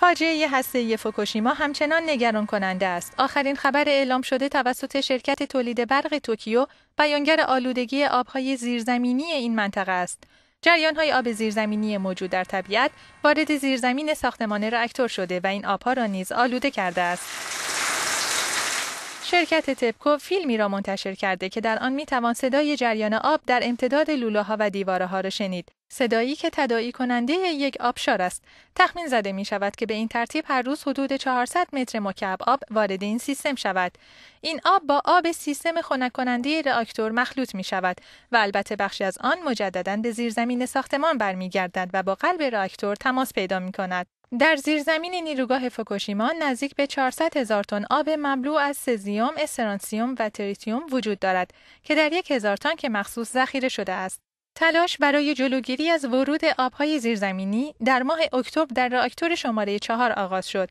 فاجعه هسته فوکوشیما همچنان نگران کننده است. آخرین خبر اعلام شده توسط شرکت تولید برق توکیو بیانگر آلودگی آبهای زیرزمینی این منطقه است. جریان آب زیرزمینی موجود در طبیعت وارد زیرزمین ساختمان راکتور شده و این آبها را نیز آلوده کرده است. شرکت تپکو فیلمی را منتشر کرده که در آن می توان صدای جریان آب در امتداد ها و دیواره ها را شنید. صدایی که تداعی کننده یک آبشار است. تخمین زده می شود که به این ترتیب هر روز حدود 400 متر مکعب آب وارد این سیستم شود. این آب با آب سیستم خنک کننده راکتور مخلوط می شود و البته بخشی از آن مجددا به زیرزمین ساختمان برمیگردد و با قلب راکتور تماس پیدا می کند. در زیرزمین نیروگاه فوکوشیما نزدیک به 400 هزار تن آب مبلوع از سزیوم، استرانسیوم و تریتیوم وجود دارد که در یک هزار که مخصوص ذخیره شده است. تلاش برای جلوگیری از ورود آبهای زیرزمینی در ماه اکتبر در راکتور شماره چهار آغاز شد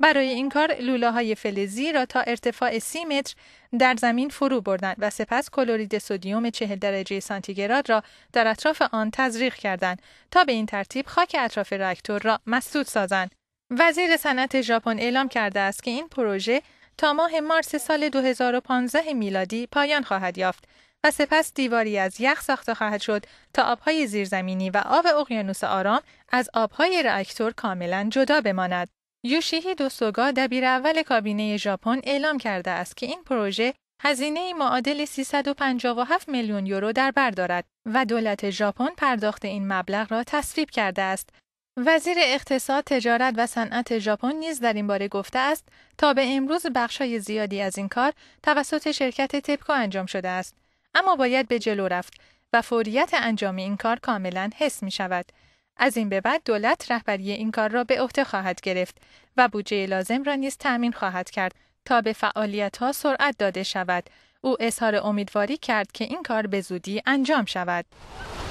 برای این کار لوله فلزی را تا ارتفاع 30 متر در زمین فرو بردند و سپس کلورید سودیوم 40 درجه سانتیگراد را در اطراف آن تزریق کردند تا به این ترتیب خاک اطراف راکتور را مسدود سازند. وزیر صنعت ژاپن اعلام کرده است که این پروژه تا ماه مارس سال 2015 میلادی پایان خواهد یافت و سپس دیواری از یخ ساخته خواهد شد تا آبهای زیرزمینی و آب اقیانوس آرام از آبهای راکتور کاملا جدا بماند. یوشیهی دوسوگا دبیر اول کابینه ژاپن اعلام کرده است که این پروژه هزینه معادل 357 میلیون یورو در بر دارد و دولت ژاپن پرداخت این مبلغ را تصویب کرده است. وزیر اقتصاد، تجارت و صنعت ژاپن نیز در این باره گفته است تا به امروز بخشای زیادی از این کار توسط شرکت تپکو انجام شده است. اما باید به جلو رفت و فوریت انجام این کار کاملا حس می شود. از این به بعد دولت رهبری این کار را به عهده خواهد گرفت و بودجه لازم را نیز تأمین خواهد کرد تا به فعالیت ها سرعت داده شود. او اظهار امیدواری کرد که این کار به زودی انجام شود.